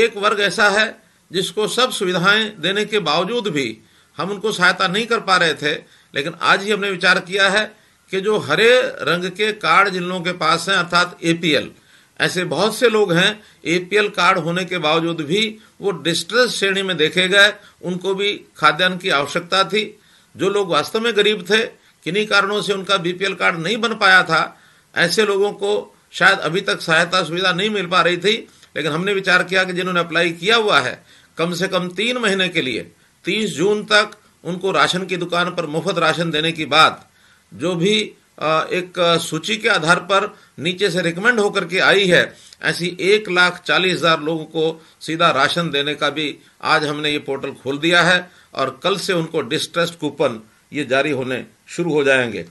एक वर्ग ऐसा है जिसको सब सुविधाएं देने के बावजूद भी हम उनको सहायता नहीं कर पा रहे थे लेकिन आज ही हमने विचार किया है कि जो हरे रंग के कार्ड जिन लोगों के पास हैं अर्थात एपीएल ऐसे बहुत से लोग हैं एपीएल कार्ड होने के बावजूद भी वो डिस्ट्रेस श्रेणी में देखे गए उनको भी खाद्यान्न की आवश्यकता थी जो लोग वास्तव में गरीब थे किन्हीं कारणों से उनका बीपीएल कार्ड नहीं बन पाया था ऐसे लोगों को शायद अभी तक सहायता सुविधा नहीं मिल पा रही थी लेकिन हमने विचार किया कि जिन्होंने अप्लाई किया हुआ है कम से कम तीन महीने के लिए तीस जून तक उनको राशन की दुकान पर मुफ्त राशन देने की बात जो भी एक सूची के आधार पर नीचे से रिकमेंड होकर के आई है ऐसी एक लाख चालीस हजार लोगों को सीधा राशन देने का भी आज हमने ये पोर्टल खोल दिया है और कल से उनको डिस्ट्रेस्ट कूपन ये जारी होने शुरू हो जाएंगे